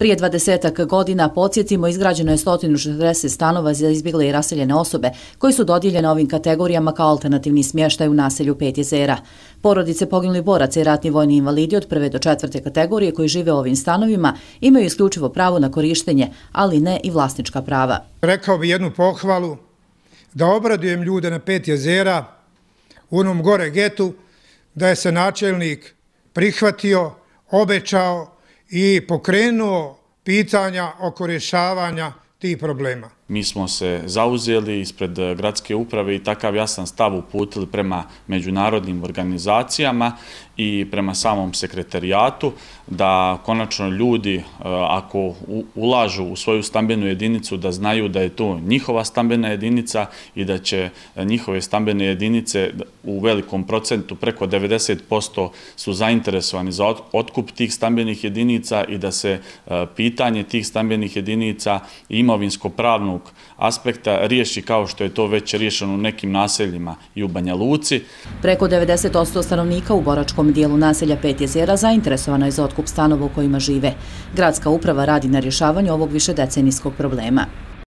Prije 20 godina, podsjetimo, izgrađeno je 140 stanova za izbjegle i raseljene osobe koji su dodijeljene ovim kategorijama kao alternativni smještaj u naselju Pet jezera. Porodice poginuli boraca i ratni vojni invalidi od prve do četvrte kategorije koji žive u ovim stanovima imaju isključivo pravo na korištenje, ali ne i vlasnička prava. Rekao bi jednu pohvalu da obradujem ljude na Pet jezera u onom gore getu da je se načelnik prihvatio, obećao, i pokrenuo pitanja oko rješavanja tih problema. Mi smo se zauzeli ispred eh, gradske uprave i takav jasan stav uputili prema međunarodnim organizacijama i prema samom sekretarijatu da konačno ljudi eh, ako ulažu u svoju stambenu jedinicu da znaju da je to njihova stambena jedinica i da će eh, njihove stambene jedinice u velikom procentu preko 90% su zainteresovani za otkup tih stambenih jedinica i da se pitanje tih stambenih jedinica imovinsko-pravno pravnog aspekta riješi kao što je to već riješeno u nekim naseljima i u Banja Luci. Preko 90% stanovnika u boračkom dijelu naselja Pet jezera zainteresovano je za otkup stanova u kojima žive. Gradska uprava radi na rješavanju ovog više decenijskog problema.